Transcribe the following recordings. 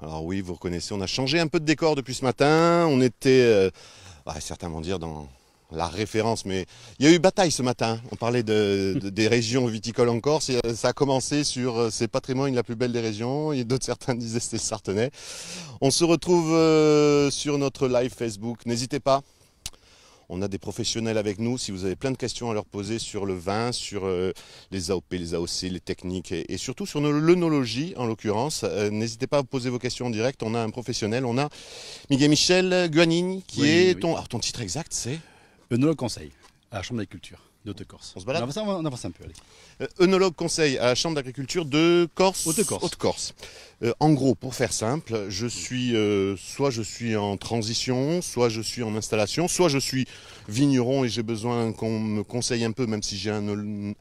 Alors oui, vous reconnaissez, on a changé un peu de décor depuis ce matin. On était, certainement euh, bah, certains vont dire, dans la référence, mais il y a eu bataille ce matin. On parlait des régions viticoles en Corse. Euh, ça a commencé sur euh, ces patrimoines, la plus belle des régions. Et D'autres certains disaient c'est Sartenay. On se retrouve sur notre live Facebook. N'hésitez pas. On a des professionnels avec nous. Si vous avez plein de questions à leur poser sur le vin, sur euh, les AOP, les AOC, les techniques et, surtout sur l'œnologie en l'occurrence, euh, n'hésitez pas à poser vos questions en direct. On a un professionnel. On a Miguel Michel Guanini qui est ton. ton titre exact, c'est Œnologue conseil à la Chambre des cultures corse On se balade un peu, allez. Euh, conseil à la Chambre d'agriculture de Corse. Haute-Corse. corse euh, en gros, pour faire simple, je mm. suis euh, soit je suis en transition, soit je suis en installation, soit je suis vigneron et j'ai besoin qu'on me conseille un peu, même si j'ai un,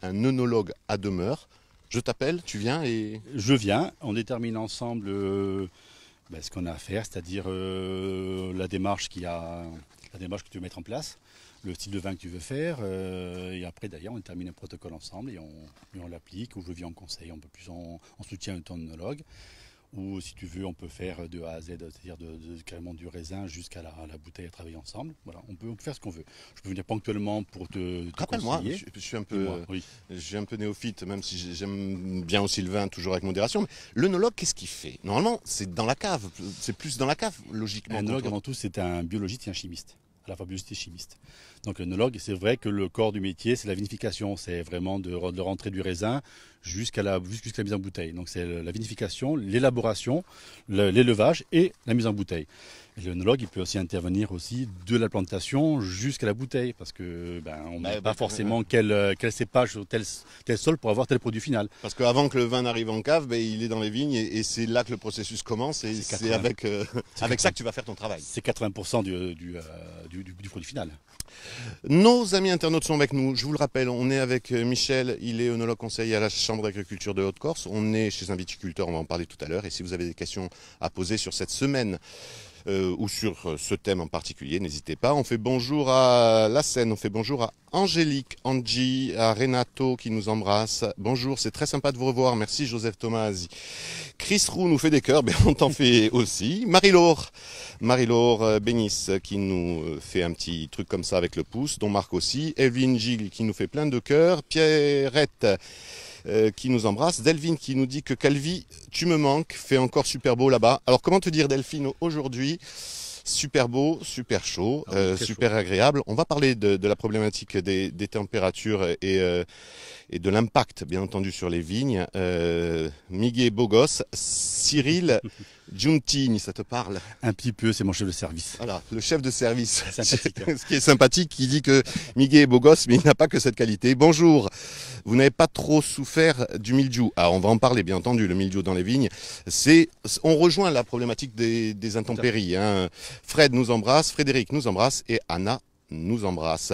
un œnologue à demeure. Je t'appelle, tu viens et... Je viens, on détermine ensemble ben, ce qu'on a à faire, c'est-à-dire la, démarche qui a, la démarche que tu veux mettre en place le style de vin que tu veux faire. Euh, et après, d'ailleurs, on termine un protocole ensemble et on, on l'applique. Ou je viens en conseil, on peut plus en, en soutien un Ou si tu veux, on peut faire de A à Z, c'est-à-dire de, carrément du raisin jusqu'à la, bouteille à travailler ensemble. Voilà, on peut, faire ce qu'on veut. Je peux venir ponctuellement pour te, conseiller. Rappelle-moi, je, suis un peu, j'ai un peu néophyte, même si j'aime bien aussi le vin, toujours avec modération. Mais l'œnologue, qu'est-ce qu'il fait Normalement, c'est dans la cave, c'est plus dans la cave, logiquement. L'œnologue, avant tout, c'est un biologiste et un chimiste la fabulosité chimiste. Donc l'œnologue, c'est vrai que le corps du métier, c'est la vinification, c'est vraiment de, rentrer du raisin jusqu'à jusqu'à la mise en bouteille. Donc c'est la vinification, l'élaboration, l'élevage et la mise en bouteille. L'onologue il peut aussi intervenir aussi de la plantation jusqu'à la bouteille, parce que ben, on bah n'a pas forcément euh, quel, euh, cépage ou tel, tel, sol pour avoir tel produit final. Parce qu'avant que le vin n'arrive en cave, ben, il est dans les vignes et, c'est là que le processus commence et c'est avec, euh, avec ça que tu vas faire ton travail. C'est 80% du, du, produit final. Nos amis internautes sont avec nous. Je vous le rappelle, on est avec Michel, il est œnologue conseiller à la Chambre d'agriculture de Haute-Corse. On est chez un viticulteur, on va en parler tout à l'heure. Et si vous avez des questions à poser sur cette semaine euh, ou sur euh, ce thème en particulier, n'hésitez pas. On fait bonjour à la scène, on fait bonjour à Angélique, Angie, à Renato qui nous embrasse. Bonjour, c'est très sympa de vous revoir. Merci Joseph Thomas. Chris Roux nous fait des cœurs, mais on t'en fait aussi. Marie-Laure, Marie-Laure euh, Bénis qui nous fait un petit truc comme ça avec le pouce, dont Marc aussi. Elvin Gilles qui nous fait plein de cœurs. Pierrette euh, qui nous embrasse. Delphine qui nous dit que Calvi, tu me manques, fait encore super beau là-bas. Alors comment te dire Delphine aujourd'hui Super beau, super chaud, ah euh, super agréable. On va parler de, de la problématique des, des températures et, euh, et de l'impact, bien entendu, sur les vignes. Miguel Bogos, Cyril Giuntini, ça te parle Un petit peu, c'est mon chef de service. Voilà, le chef de service. Hein. Ce qui est sympathique, qui dit que Miguel est beau gosse, mais il n'a pas que cette qualité. Bonjour vous n'avez pas trop souffert du mildiou. Ah, on va en parler, bien entendu, le mildiou dans les vignes. C'est, on rejoint la problématique des, intempéries. Hein. Fred nous embrasse, Frédéric nous embrasse et Anna nous embrasse.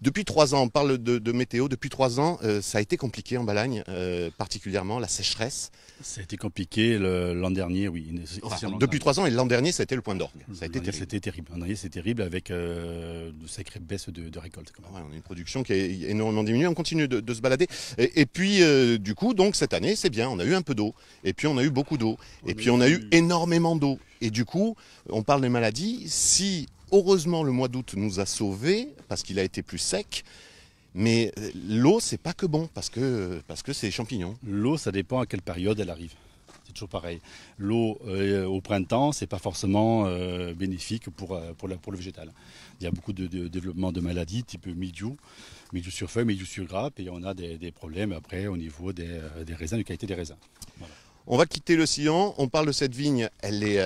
depuis trois ans, on parle de, météo, depuis trois ans, euh, ça a été compliqué en Balagne, euh, particulièrement la sécheresse. Ça a été compliqué l'an dernier, oui. depuis trois ans et l'an dernier, ça a été le point d'orgue. Ça a été terrible. C'était terrible. L'an c'est terrible avec euh, de sacrées de, récolte. Ah on a une production qui est énormément diminuée. On continue de, se balader. Et, puis, du coup, donc cette année, c'est bien. On a eu un peu d'eau. Et puis, on a eu beaucoup d'eau. Et puis, on a eu énormément d'eau. Et du coup, on parle des maladies. Si Heureusement, le mois d'août nous a sauvés parce qu'il a été plus sec. Mais euh, l'eau, c'est pas que bon parce que parce que c'est les champignons. L'eau, ça dépend à quelle période elle arrive. C'est toujours pareil. L'eau euh, au printemps, c'est pas forcément euh, bénéfique pour pour, la, pour le végétal. Il y a beaucoup de, de développement de maladies type mildiou, mildiou sur feuille, mildiou sur grappe, et on a des, problèmes après au niveau des, raisins, de qualité des raisins. On va quitter le sillon. On parle de cette vigne. Elle est,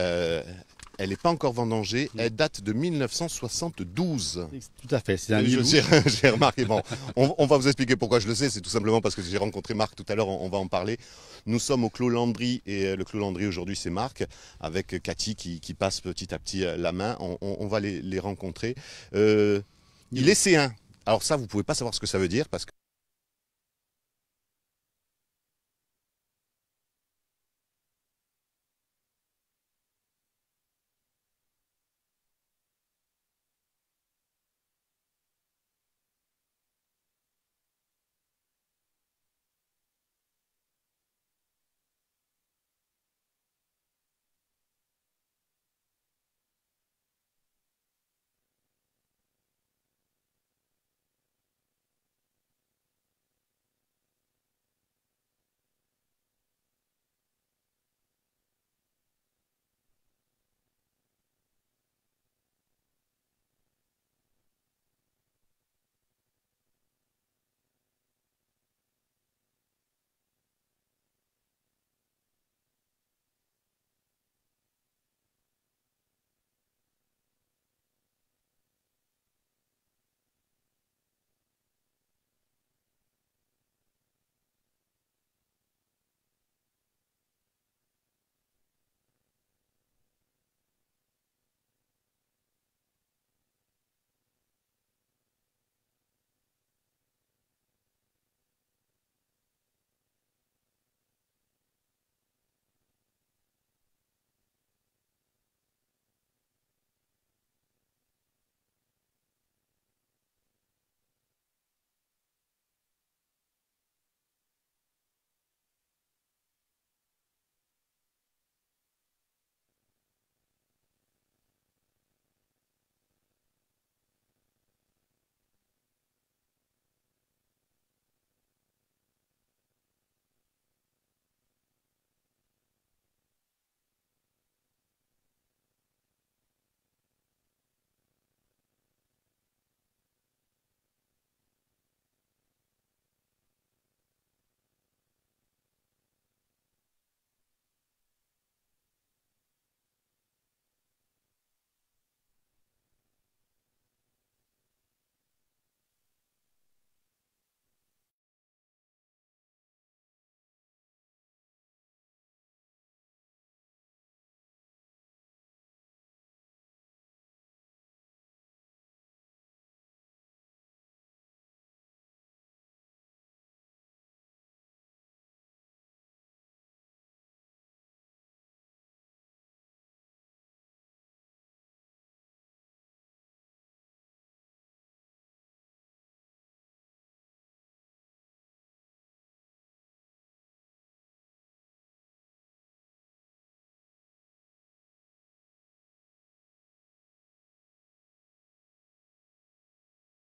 elle n'est pas encore vendangée. Elle date de 1972. Tout à fait. C'est un J'ai remarqué. Bon, on, va vous expliquer pourquoi je le sais. C'est tout simplement parce que j'ai rencontré Marc tout à l'heure. On, va en parler. Nous sommes au Clos Landry et euh, le Clos Landry aujourd'hui, c'est Marc avec Cathy qui, passe petit à petit euh, la main. On, va les, rencontrer. Euh, il est C1. Alors ça, vous pouvez pas savoir ce que ça veut dire parce que